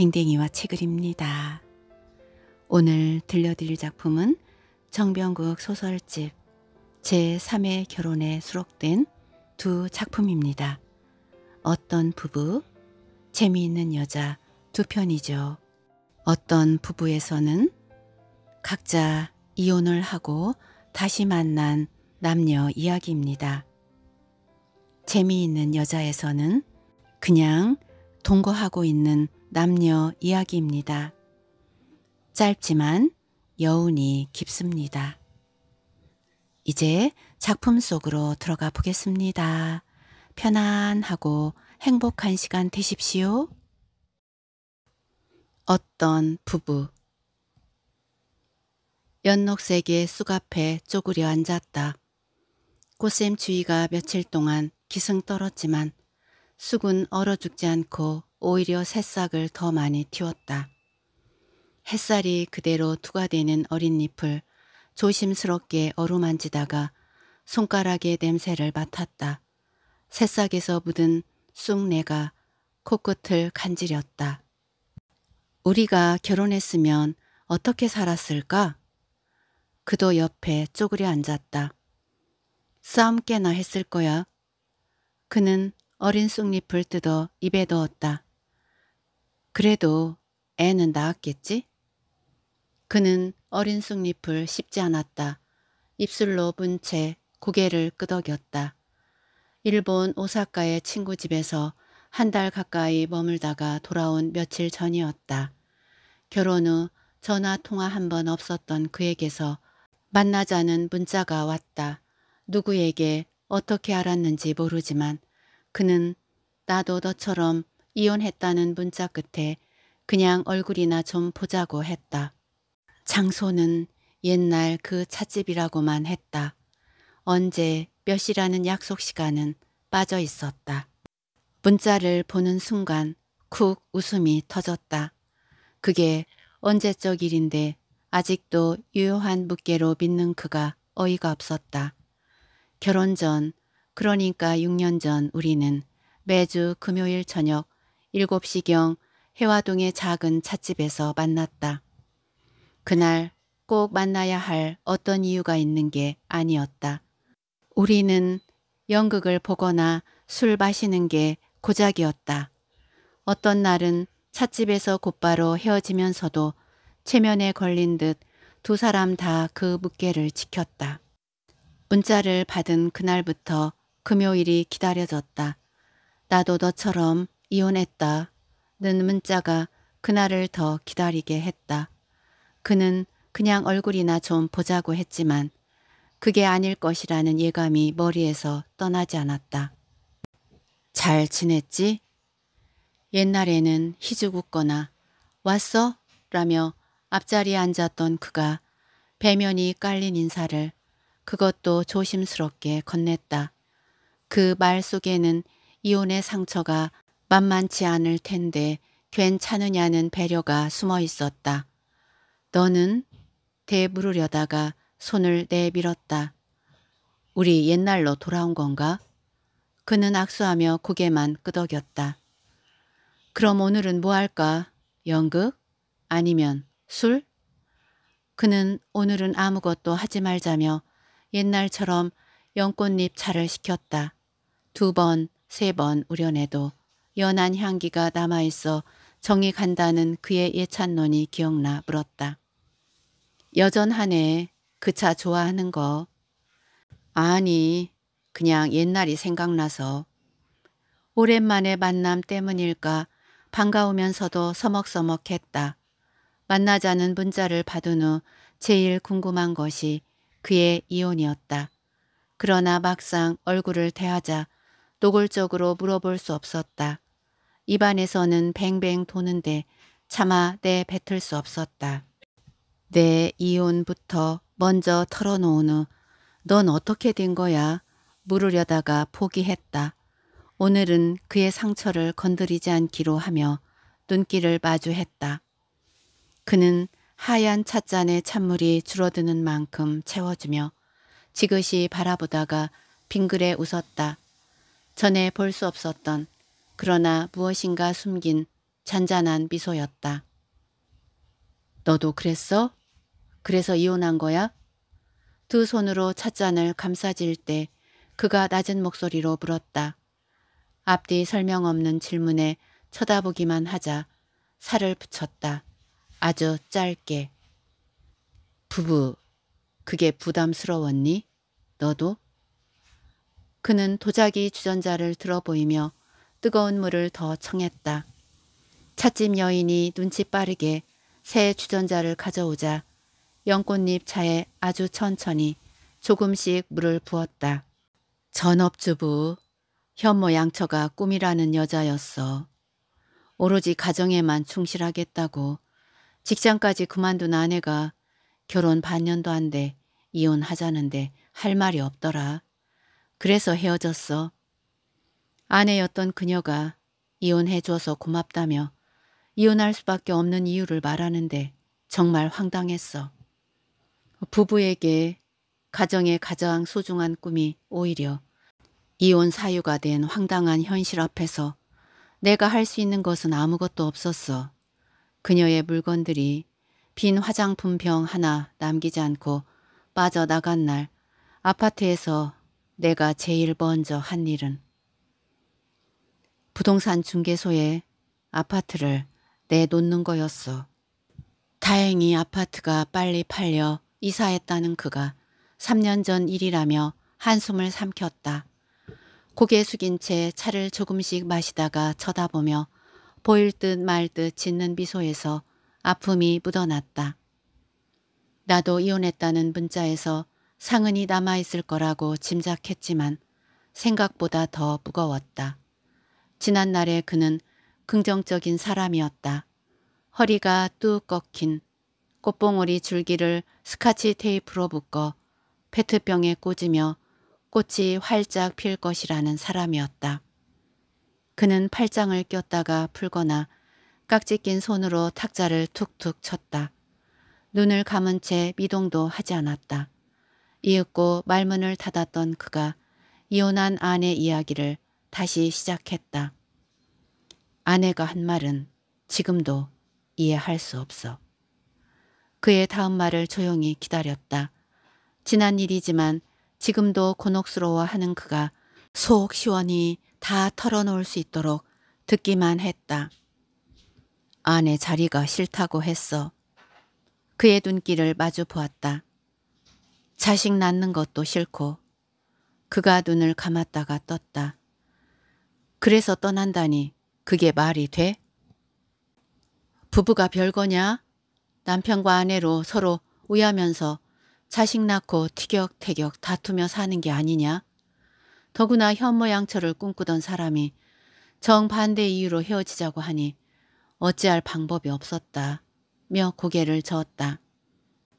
댕댕이와 책을 입니다. 오늘 들려드릴 작품은 정병국 소설집 제3의 결혼에 수록된 두 작품입니다. 어떤 부부, 재미있는 여자 두 편이죠. 어떤 부부에서는 각자 이혼을 하고 다시 만난 남녀 이야기입니다. 재미있는 여자에서는 그냥 동거하고 있는 남녀 이야기입니다. 짧지만 여운이 깊습니다. 이제 작품 속으로 들어가 보겠습니다. 편안하고 행복한 시간 되십시오. 어떤 부부 연녹색의 쑥앞에 쪼그려 앉았다. 꽃샘 주위가 며칠 동안 기승 떨었지만 쑥은 얼어 죽지 않고 오히려 새싹을 더 많이 틔웠다. 햇살이 그대로 투과되는 어린 잎을 조심스럽게 어루만지다가 손가락의 냄새를 맡았다. 새싹에서 묻은 쑥내가 코끝을 간지렸다. 우리가 결혼했으면 어떻게 살았을까? 그도 옆에 쪼그려 앉았다. 싸움 깨나 했을 거야. 그는 어린 쑥잎을 뜯어 입에 넣었다. 그래도 애는 낳았겠지? 그는 어린 쑥잎을 씹지 않았다. 입술로 문 채 고개를 끄덕였다. 일본 오사카의 친구 집에서 한 달 가까이 머물다가 돌아온 며칠 전이었다. 결혼 후 전화 통화 한 번 없었던 그에게서 만나자는 문자가 왔다. 누구에게 어떻게 알았는지 모르지만 그는 나도 너처럼 이혼했다는 문자 끝에 그냥 얼굴이나 좀 보자고 했다. 장소는 옛날 그 찻집이라고만 했다. 언제 몇이라는 약속 시간은 빠져 있었다. 문자를 보는 순간 쿡 웃음이 터졌다. 그게 언제적 일인데 아직도 유효한 무게로 믿는 그가 어이가 없었다. 결혼 전 그러니까 6년 전 우리는 매주 금요일 저녁 7시경 해화동의 작은 찻집에서 만났다. 그날 꼭 만나야 할 어떤 이유가 있는 게 아니었다. 우리는 연극을 보거나 술 마시는 게 고작이었다. 어떤 날은 찻집에서 곧바로 헤어지면서도 체면에 걸린 듯 두 사람 다 그무게를 지켰다. 문자를 받은 그날부터 금요일이 기다려졌다. 나도 너처럼 이혼했다. 는 문자가 그날을 더 기다리게 했다. 그는 그냥 얼굴이나 좀 보자고 했지만 그게 아닐 것이라는 예감이 머리에서 떠나지 않았다. 잘 지냈지? 옛날에는 희죽 웃거나 왔어? 라며 앞자리에 앉았던 그가 배면이 깔린 인사를 그것도 조심스럽게 건넸다. 그말 속에는 이혼의 상처가 만만치 않을 텐데 괜찮으냐는 배려가 숨어 있었다. 너는 대부르려다가 손을 내밀었다. 우리 옛날로 돌아온 건가? 그는 악수하며 고개만 끄덕였다. 그럼 오늘은 뭐 할까? 연극? 아니면 술? 그는 오늘은 아무것도 하지 말자며 옛날처럼 연꽃잎 차를 시켰다. 두 번, 세 번 우려내도 연한 향기가 남아있어 정이 간다는 그의 예찬론이 기억나 물었다. 여전하네. 그 차 좋아하는 거. 아니, 그냥 옛날이 생각나서. 오랜만에 만남 때문일까 반가우면서도 서먹서먹했다. 만나자는 문자를 받은 후 제일 궁금한 것이 그의 이혼이었다. 그러나 막상 얼굴을 대하자 노골적으로 물어볼 수 없었다. 입안에서는 뱅뱅 도는데 차마 내뱉을 수 없었다. 내 이혼부터 먼저 털어놓은 후 넌 어떻게 된 거야? 물으려다가 포기했다. 오늘은 그의 상처를 건드리지 않기로 하며 눈길을 마주했다. 그는 하얀 찻잔에 찬물이 줄어드는 만큼 채워주며 지그시 바라보다가 빙그레 웃었다. 전에 볼 수 없었던 그러나 무엇인가 숨긴 잔잔한 미소였다. 너도 그랬어? 그래서 이혼한 거야? 두 손으로 찻잔을 감싸질 때 그가 낮은 목소리로 물었다. 앞뒤 설명 없는 질문에 쳐다보기만 하자 살을 붙였다. 아주 짧게. 부부, 그게 부담스러웠니? 너도? 그는 도자기 주전자를 들어보이며 뜨거운 물을 더 청했다. 찻집 여인이 눈치 빠르게 새 주전자를 가져오자 연꽃잎 차에 아주 천천히 조금씩 물을 부었다. 전업주부, 현모양처가 꿈이라는 여자였어. 오로지 가정에만 충실하겠다고 직장까지 그만둔 아내가 결혼 반년도 안 돼 이혼하자는데 할 말이 없더라. 그래서 헤어졌어. 아내였던 그녀가 이혼해줘서 고맙다며 이혼할 수밖에 없는 이유를 말하는데 정말 황당했어. 부부에게 가정에 가장 소중한 꿈이 오히려 이혼 사유가 된 황당한 현실 앞에서 내가 할 수 있는 것은 아무것도 없었어. 그녀의 물건들이 빈 화장품 병 하나 남기지 않고 빠져나간 날 아파트에서 내가 제일 먼저 한 일은 부동산 중개소에 아파트를 내놓는 거였어. 다행히 아파트가 빨리 팔려 이사했다는 그가 3년 전 일이라며 한숨을 삼켰다. 고개 숙인 채 차를 조금씩 마시다가 쳐다보며 보일 듯 말듯 짓는 미소에서 아픔이 묻어났다. 나도 이혼했다는 문자에서 상은이 남아있을 거라고 짐작했지만 생각보다 더 무거웠다. 지난날에 그는 긍정적인 사람이었다. 허리가 뚝 꺾인 꽃봉오리 줄기를 스카치 테이프로 묶어 페트병에 꽂으며 꽃이 활짝 필 것이라는 사람이었다. 그는 팔짱을 꼈다가 풀거나 깍지 낀 손으로 탁자를 툭툭 쳤다. 눈을 감은 채 미동도 하지 않았다. 이윽고 말문을 닫았던 그가 이혼한 아내 이야기를 다시 시작했다. 아내가 한 말은 지금도 이해할 수 없어. 그의 다음 말을 조용히 기다렸다. 지난 일이지만 지금도 곤혹스러워하는 그가 속 시원히 다 털어놓을 수 있도록 듣기만 했다. 아내 자리가 싫다고 했어. 그의 눈길을 마주 보았다. 자식 낳는 것도 싫고 그가 눈을 감았다가 떴다. 그래서 떠난다니 그게 말이 돼? 부부가 별거냐? 남편과 아내로 서로 우야면서 자식 낳고 티격태격 다투며 사는 게 아니냐? 더구나 현모양처를 꿈꾸던 사람이 정반대 이유로 헤어지자고 하니 어찌할 방법이 없었다. 며 고개를 저었다.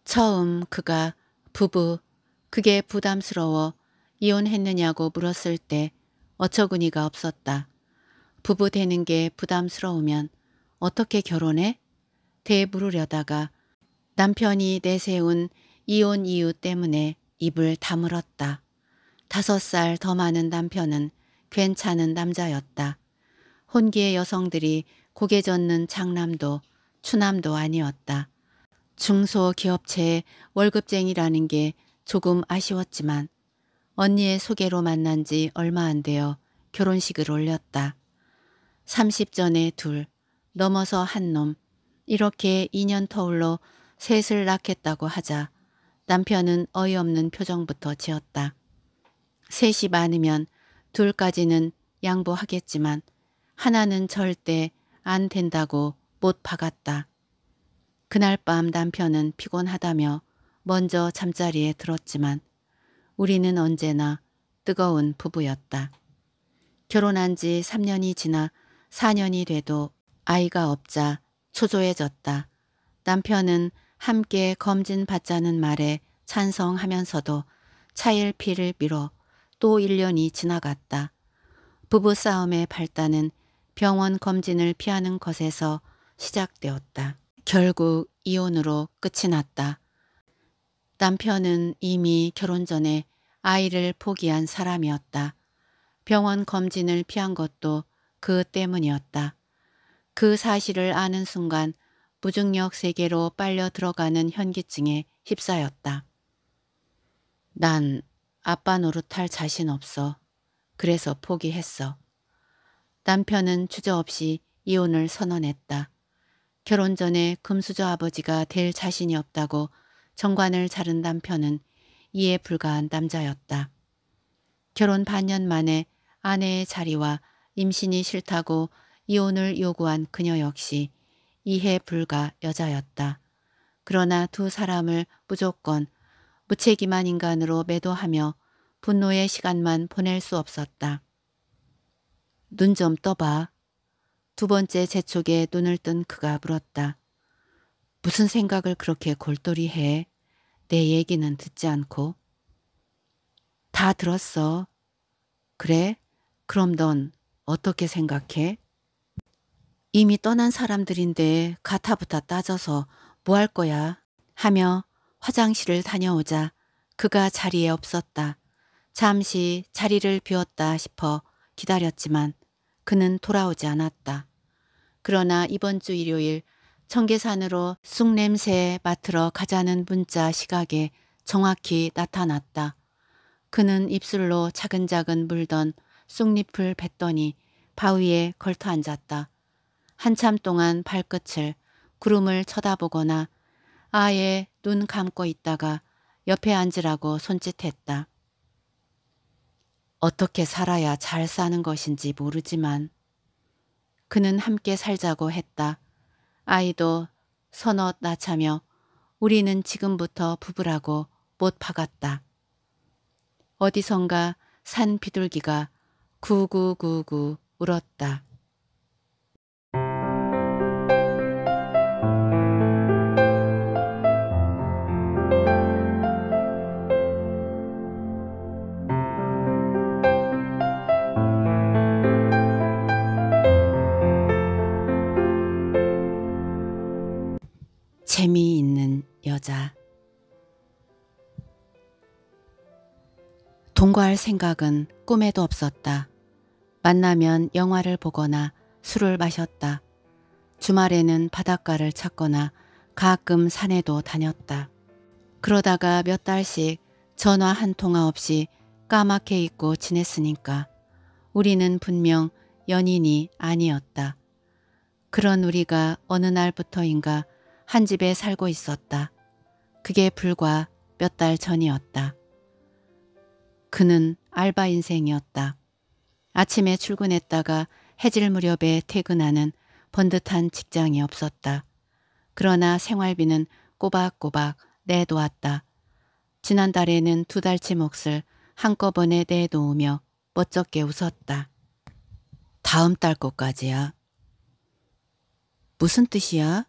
처음 그가 부부, 그게 부담스러워 이혼했느냐고 물었을 때 어처구니가 없었다. 부부 되는 게 부담스러우면 어떻게 결혼해? 대물으려다가 남편이 내세운 이혼 이유 때문에 입을 다물었다. 다섯 살 더 많은 남편은 괜찮은 남자였다. 혼기의 여성들이 고개 젓는 장남도 추남도 아니었다. 중소기업체의 월급쟁이라는 게 조금 아쉬웠지만 언니의 소개로 만난 지 얼마 안 되어 결혼식을 올렸다. 30전에 둘, 넘어서 한 놈, 이렇게 2년 터울로 셋을 낳겠다고 하자 남편은 어이없는 표정부터 지었다. 셋이 많으면 둘까지는 양보하겠지만 하나는 절대 안 된다고 못 박았다. 그날 밤 남편은 피곤하다며 먼저 잠자리에 들었지만 우리는 언제나 뜨거운 부부였다. 결혼한 지 3년이 지나 4년이 돼도 아이가 없자 초조해졌다. 남편은 함께 검진받자는 말에 찬성하면서도 차일피를 미뤄 또 1년이 지나갔다. 부부싸움의 발단은 병원 검진을 피하는 것에서 시작되었다. 결국 이혼으로 끝이 났다. 남편은 이미 결혼 전에 아이를 포기한 사람이었다. 병원 검진을 피한 것도 그 때문이었다. 그 사실을 아는 순간 무중력 세계로 빨려 들어가는 현기증에 휩싸였다. 난 아빠 노릇할 자신 없어. 그래서 포기했어. 남편은 주저없이 이혼을 선언했다. 결혼 전에 금수저 아버지가 될 자신이 없다고 정관을 자른 남편은 이에 불과한 남자였다. 결혼 반년 만에 아내의 자리와 임신이 싫다고 이혼을 요구한 그녀 역시 이해 불가 여자였다. 그러나 두 사람을 무조건 무책임한 인간으로 매도하며 분노의 시간만 보낼 수 없었다. 눈 좀 떠봐. 두 번째 재촉에 눈을 뜬 그가 물었다. 무슨 생각을 그렇게 골똘히 해? 내 얘기는 듣지 않고. 다 들었어. 그래? 그럼 넌 어떻게 생각해? 이미 떠난 사람들인데 가타부터 따져서 뭐 할 거야? 하며 화장실을 다녀오자 그가 자리에 없었다. 잠시 자리를 비웠다 싶어 기다렸지만 그는 돌아오지 않았다. 그러나 이번 주 일요일 청계산으로 쑥냄새 맡으러 가자는 문자 시각에 정확히 나타났다. 그는 입술로 차근차근 물던 쑥잎을 뱉더니 바위에 걸터 앉았다. 한참 동안 발끝을 구름을 쳐다보거나 아예 눈 감고 있다가 옆에 앉으라고 손짓했다. 어떻게 살아야 잘 사는 것인지 모르지만 그는 함께 살자고 했다. 아이도 서너 낳자며 우리는 지금부터 부부라고 못 박았다. 어디선가 산 비둘기가 구구구구 울었다. 동거할 생각은 꿈에도 없었다. 만나면 영화를 보거나 술을 마셨다. 주말에는 바닷가를 찾거나 가끔 산에도 다녔다. 그러다가 몇 달씩 전화 한 통화 없이 까맣게 잊고 지냈으니까 우리는 분명 연인이 아니었다. 그런 우리가 어느 날부터인가 한 집에 살고 있었다. 그게 불과 몇 달 전이었다. 그는 알바 인생이었다. 아침에 출근했다가 해질 무렵에 퇴근하는 번듯한 직장이 없었다. 그러나 생활비는 꼬박꼬박 내놓았다. 지난달에는 두 달치 몫을 한꺼번에 내놓으며 멋쩍게 웃었다. 다음 달 것까지야. 무슨 뜻이야?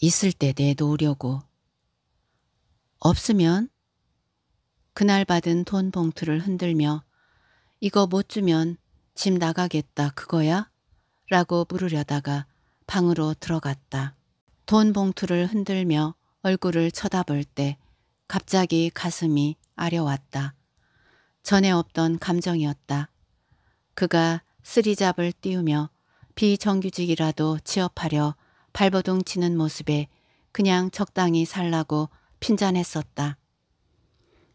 있을 때 내놓으려고. 없으면? 그날 받은 돈 봉투를 흔들며 이거 못 주면 집 나가겠다 그거야? 라고 물으려다가 방으로 들어갔다. 돈 봉투를 흔들며 얼굴을 쳐다볼 때 갑자기 가슴이 아려왔다. 전에 없던 감정이었다. 그가 쓰리잡을 띄우며 비정규직이라도 취업하려 발버둥 치는 모습에 그냥 적당히 살라고 핀잔했었다.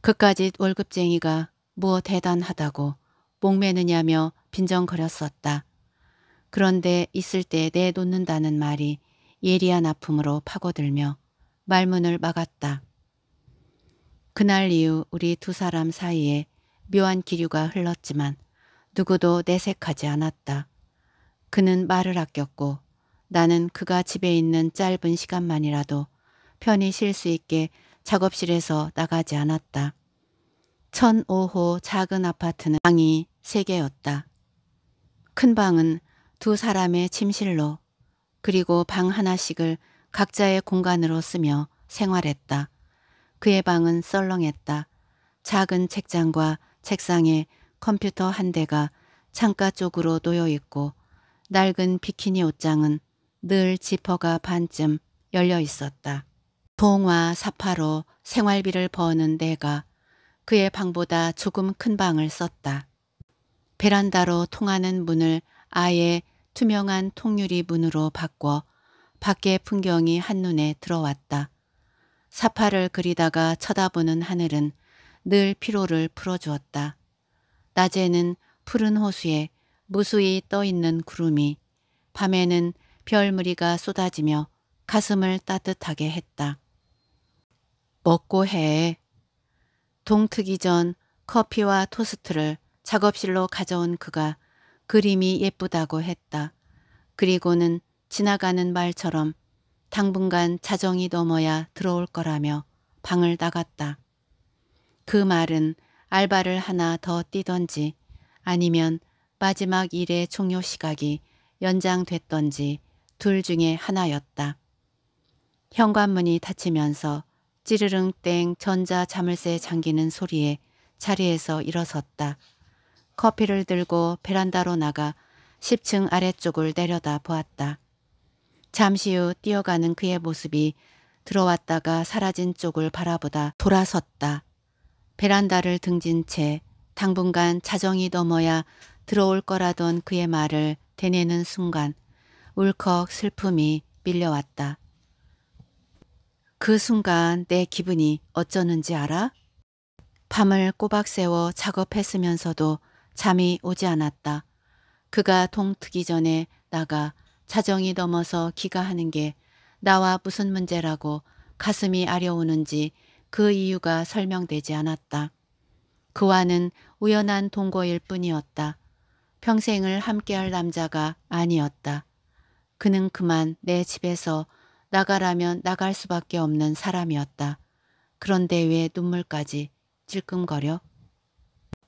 그까지 월급쟁이가 뭐 대단하다고 목매느냐며 빈정거렸었다. 그런데 있을 때 내놓는다는 말이 예리한 아픔으로 파고들며 말문을 막았다. 그날 이후 우리 두 사람 사이에 묘한 기류가 흘렀지만 누구도 내색하지 않았다. 그는 말을 아꼈고 나는 그가 집에 있는 짧은 시간만이라도 편히 쉴 수 있게 작업실에서 나가지 않았다. 1005호 작은 아파트는 방이 3개였다. 큰 방은 두 사람의 침실로 그리고 방 하나씩을 각자의 공간으로 쓰며 생활했다. 그의 방은 썰렁했다. 작은 책장과 책상에 컴퓨터 한 대가 창가 쪽으로 놓여 있고 낡은 비키니 옷장은 늘 지퍼가 반쯤 열려 있었다. 동화 사파로 생활비를 버는 내가 그의 방보다 조금 큰 방을 썼다. 베란다로 통하는 문을 아예 투명한 통유리 문으로 바꿔 밖의 풍경이 한눈에 들어왔다. 사파를 그리다가 쳐다보는 하늘은 늘 피로를 풀어주었다. 낮에는 푸른 호수에 무수히 떠있는 구름이 밤에는 별무리가 쏟아지며 가슴을 따뜻하게 했다. 먹고 해. 동트기 전 커피와 토스트를 작업실로 가져온 그가 그림이 예쁘다고 했다. 그리고는 지나가는 말처럼 당분간 자정이 넘어야 들어올 거라며 방을 나갔다. 그 말은 알바를 하나 더 뛰던지 아니면 마지막 일의 종료 시각이 연장됐던지 둘 중에 하나였다. 현관문이 닫히면서 찌르릉 땡 전자 자물쇠 잠기는 소리에 자리에서 일어섰다. 커피를 들고 베란다로 나가 10층 아래쪽을 내려다 보았다. 잠시 후 뛰어가는 그의 모습이 들어왔다가 사라진 쪽을 바라보다 돌아섰다. 베란다를 등진 채 당분간 자정이 넘어야 들어올 거라던 그의 말을 대내는 순간 울컥 슬픔이 밀려왔다. 그 순간 내 기분이 어쩌는지 알아? 밤을 꼬박 새워 작업했으면서도 잠이 오지 않았다. 그가 동트기 전에 나가 자정이 넘어서 기가 하는 게 나와 무슨 문제라고 가슴이 아려오는지 그 이유가 설명되지 않았다. 그와는 우연한 동거일 뿐이었다. 평생을 함께할 남자가 아니었다. 그는 그만 내 집에서 나가라면 나갈 수밖에 없는 사람이었다. 그런데 왜 눈물까지 찔끔거려?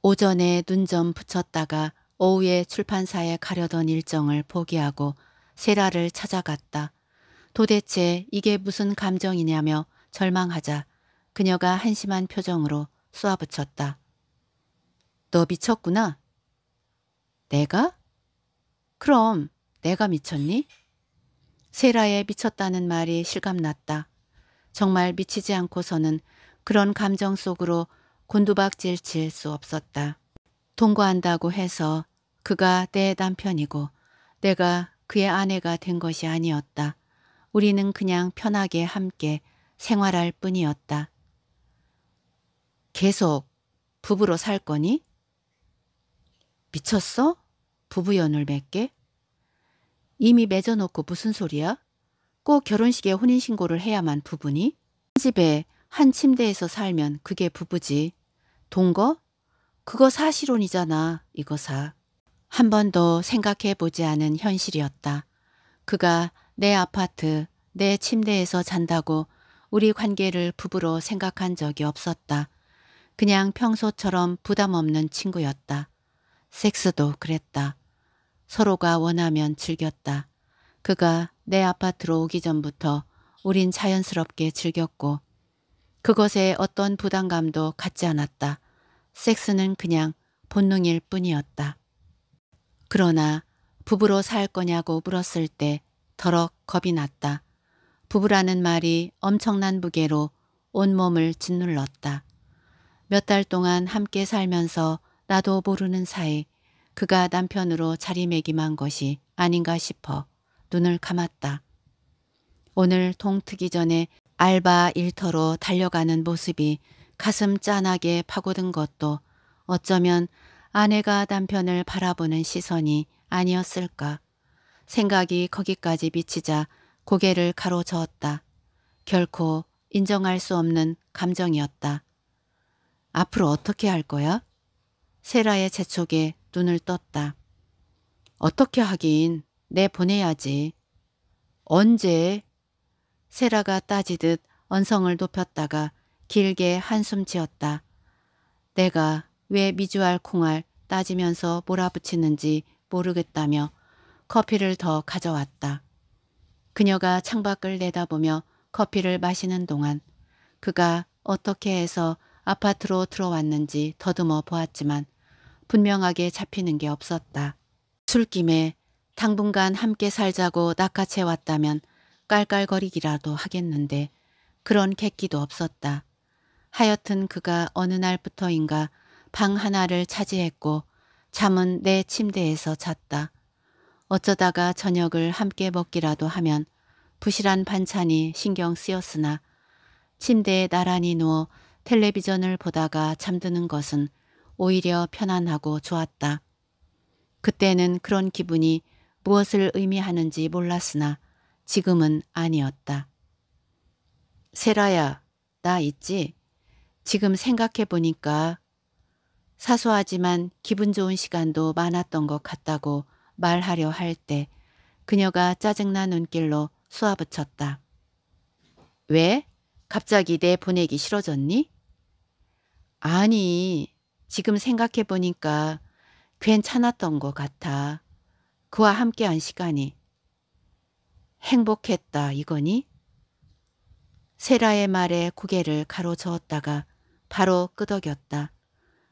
오전에 눈 좀 붙였다가 오후에 출판사에 가려던 일정을 포기하고 세라를 찾아갔다. 도대체 이게 무슨 감정이냐며 절망하자 그녀가 한심한 표정으로 쏘아붙였다. 너 미쳤구나? 내가? 그럼 내가 미쳤니? 세라에 미쳤다는 말이 실감났다. 정말 미치지 않고서는 그런 감정 속으로 곤두박질 칠수 없었다. 통과한다고 해서 그가 내 남편이고 내가 그의 아내가 된 것이 아니었다. 우리는 그냥 편하게 함께 생활할 뿐이었다. 계속 부부로 살 거니? 미쳤어? 부부연을 맺게? 이미 맺어놓고 무슨 소리야? 꼭 결혼식에 혼인신고를 해야만 부부니? 한 집에 한 침대에서 살면 그게 부부지. 동거? 그거 사실혼이잖아. 이거 사. 한 번도 생각해보지 않은 현실이었다. 그가 내 아파트, 내 침대에서 잔다고 우리 관계를 부부로 생각한 적이 없었다. 그냥 평소처럼 부담 없는 친구였다. 섹스도 그랬다. 서로가 원하면 즐겼다. 그가 내 아파트로 오기 전부터 우린 자연스럽게 즐겼고 그것에 어떤 부담감도 갖지 않았다. 섹스는 그냥 본능일 뿐이었다. 그러나 부부로 살 거냐고 물었을 때 더럭 겁이 났다. 부부라는 말이 엄청난 무게로 온몸을 짓눌렀다. 몇 달 동안 함께 살면서 나도 모르는 사이 그가 남편으로 자리매김한 것이 아닌가 싶어 눈을 감았다. 오늘 동트기 전에 알바 일터로 달려가는 모습이 가슴 짠하게 파고든 것도 어쩌면 아내가 남편을 바라보는 시선이 아니었을까. 생각이 거기까지 비치자 고개를 가로저었다. 결코 인정할 수 없는 감정이었다. 앞으로 어떻게 할 거야? 세라의 재촉에 눈을 떴다. 어떻게 하긴 내보내야지. 언제? 세라가 따지듯 언성을 높였다가 길게 한숨 지었다. 내가 왜 미주알 콩알 따지면서 몰아붙이는지 모르겠다며 커피를 더 가져왔다. 그녀가 창밖을 내다보며 커피를 마시는 동안 그가 어떻게 해서 아파트로 들어왔는지 더듬어 보았지만 분명하게 잡히는 게 없었다. 술김에 당분간 함께 살자고 낚아채 왔다면 깔깔거리기라도 하겠는데 그런 객기도 없었다. 하여튼 그가 어느 날부터인가 방 하나를 차지했고 잠은 내 침대에서 잤다. 어쩌다가 저녁을 함께 먹기라도 하면 부실한 반찬이 신경 쓰였으나 침대에 나란히 누워 텔레비전을 보다가 잠드는 것은 오히려 편안하고 좋았다. 그때는 그런 기분이 무엇을 의미하는지 몰랐으나 지금은 아니었다. 세라야, 나 있지? 지금 생각해보니까 사소하지만 기분 좋은 시간도 많았던 것 같다고 말하려 할 때 그녀가 짜증난 눈길로 쏘아붙였다. 왜? 갑자기 내 보내기 싫어졌니? 아니, 지금 생각해 보니까 괜찮았던 것 같아. 그와 함께한 시간이 행복했다 이거니? 세라의 말에 고개를 가로저었다가 바로 끄덕였다.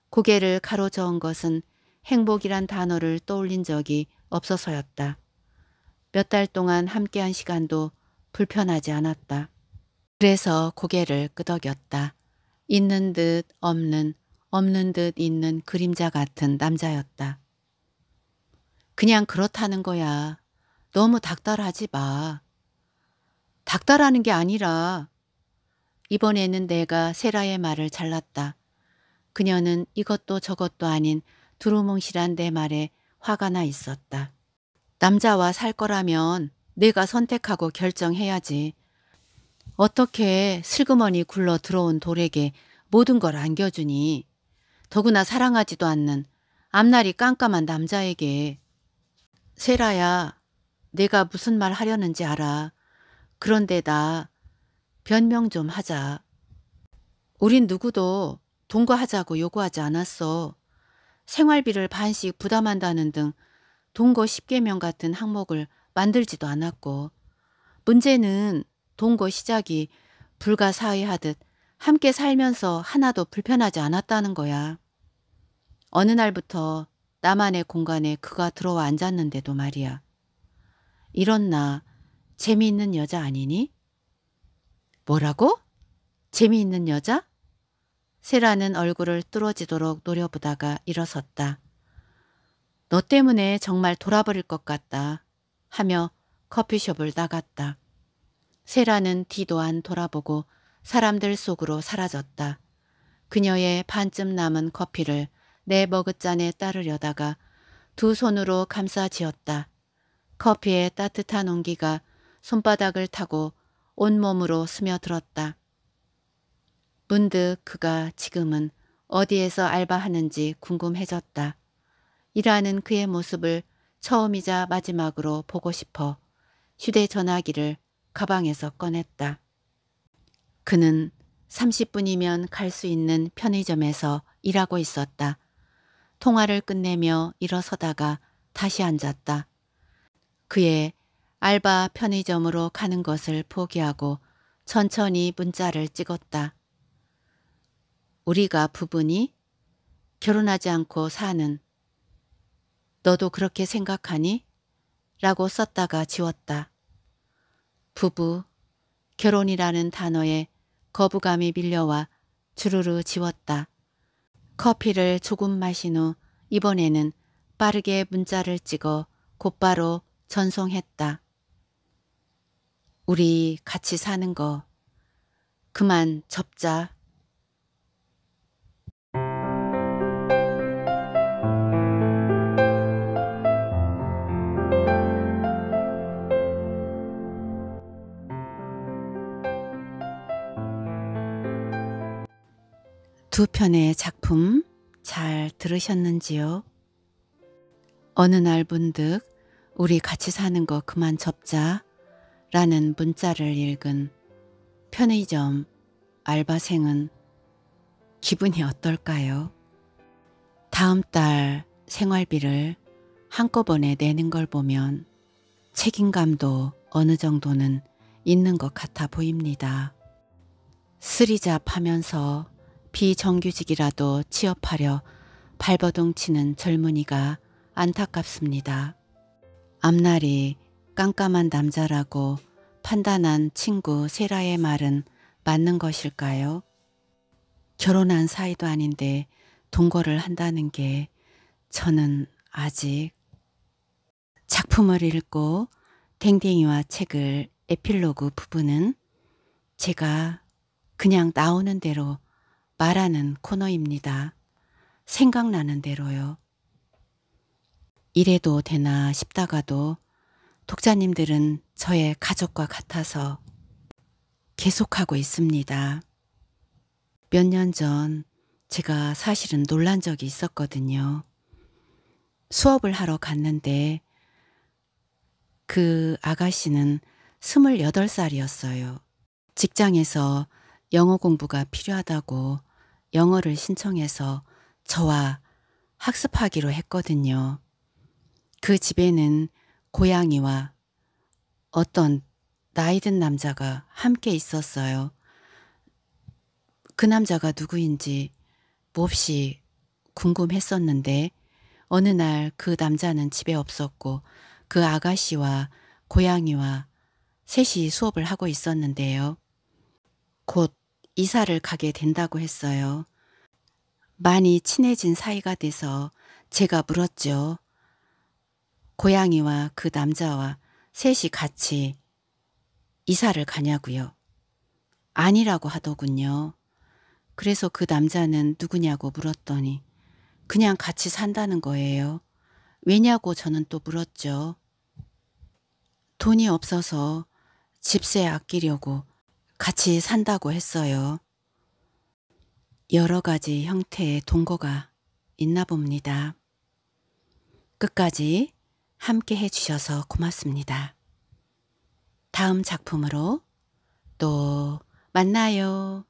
고개를 가로저은 것은 행복이란 단어를 떠올린 적이 없어서였다. 몇 달 동안 함께한 시간도 불편하지 않았다. 그래서 고개를 끄덕였다. 있는 듯 없는 없는 듯 있는 그림자 같은 남자였다. 그냥 그렇다는 거야. 너무 닥달하지 마. 닥달하는 게 아니라 이번에는 내가 세라의 말을 잘랐다. 그녀는 이것도 저것도 아닌 두루뭉실한 내 말에 화가 나 있었다. 남자와 살 거라면 내가 선택하고 결정해야지. 어떻게 슬그머니 굴러 들어온 돌에게 모든 걸 안겨주니. 더구나 사랑하지도 않는 앞날이 깜깜한 남자에게 세라야 내가 무슨 말 하려는지 알아. 그런데 나 변명 좀 하자. 우린 누구도 동거하자고 요구하지 않았어. 생활비를 반씩 부담한다는 등 동거 10개명 같은 항목을 만들지도 않았고 문제는 동거 시작이 불가사의하듯 함께 살면서 하나도 불편하지 않았다는 거야. 어느 날부터 나만의 공간에 그가 들어와 앉았는데도 말이야. 이런 나 재미있는 여자 아니니? 뭐라고? 재미있는 여자? 세라는 얼굴을 뚫어지도록 노려보다가 일어섰다. 너 때문에 정말 돌아버릴 것 같다. 하며 커피숍을 나갔다. 세라는 뒤도 안 돌아보고 사람들 속으로 사라졌다. 그녀의 반쯤 남은 커피를 내 머그잔에 따르려다가 두 손으로 감싸 지었다 커피의 따뜻한 온기가 손바닥을 타고 온몸으로 스며들었다. 문득 그가 지금은 어디에서 알바하는지 궁금해졌다. 일하는 그의 모습을 처음이자 마지막으로 보고 싶어 휴대전화기를 가방에서 꺼냈다. 그는 30분이면 갈 수 있는 편의점에서 일하고 있었다. 통화를 끝내며 일어서다가 다시 앉았다. 그의 알바 편의점으로 가는 것을 포기하고 천천히 문자를 찍었다. 우리가 부부니? 결혼하지 않고 사는. 너도 그렇게 생각하니? 라고 썼다가 지웠다. 부부, 결혼이라는 단어에 거부감이 밀려와 주르르 지웠다. 커피를 조금 마신 후 이번에는 빠르게 문자를 찍어 곧바로 전송했다. 우리 같이 사는 거 그만 접자. 두 편의 작품 잘 들으셨는지요? 어느 날 문득 우리 같이 사는 거 그만 접자 라는 문자를 읽은 편의점 알바생은 기분이 어떨까요? 다음 달 생활비를 한꺼번에 내는 걸 보면 책임감도 어느 정도는 있는 것 같아 보입니다. 쓰리잡 하면서 비정규직이라도 취업하려 발버둥 치는 젊은이가 안타깝습니다. 앞날이 깜깜한 남자라고 판단한 친구 세라의 말은 맞는 것일까요? 결혼한 사이도 아닌데 동거를 한다는 게 저는 아직 작품을 읽고 댕댕이와 책을 에필로그 부분은 제가 그냥 나오는 대로 말하는 코너입니다. 생각나는 대로요. 이래도 되나 싶다가도 독자님들은 저의 가족과 같아서 계속하고 있습니다. 몇 년 전 제가 사실은 놀란 적이 있었거든요. 수업을 하러 갔는데 그 아가씨는 28살이었어요. 직장에서 영어 공부가 필요하다고 영어를 신청해서 저와 학습하기로 했거든요. 그 집에는 고양이와 어떤 나이든 남자가 함께 있었어요. 그 남자가 누구인지 몹시 궁금했었는데 어느 날 그 남자는 집에 없었고 그 아가씨와 고양이와 셋이 수업을 하고 있었는데요. 곧 이사를 가게 된다고 했어요. 많이 친해진 사이가 돼서 제가 물었죠. 고양이와 그 남자와 셋이 같이 이사를 가냐고요. 아니라고 하더군요. 그래서 그 남자는 누구냐고 물었더니 그냥 같이 산다는 거예요. 왜냐고 저는 또 물었죠. 돈이 없어서 집세 아끼려고 같이 산다고 했어요. 여러 가지 형태의 동거가 있나 봅니다. 끝까지 함께 해주셔서 고맙습니다. 다음 작품으로 또 만나요.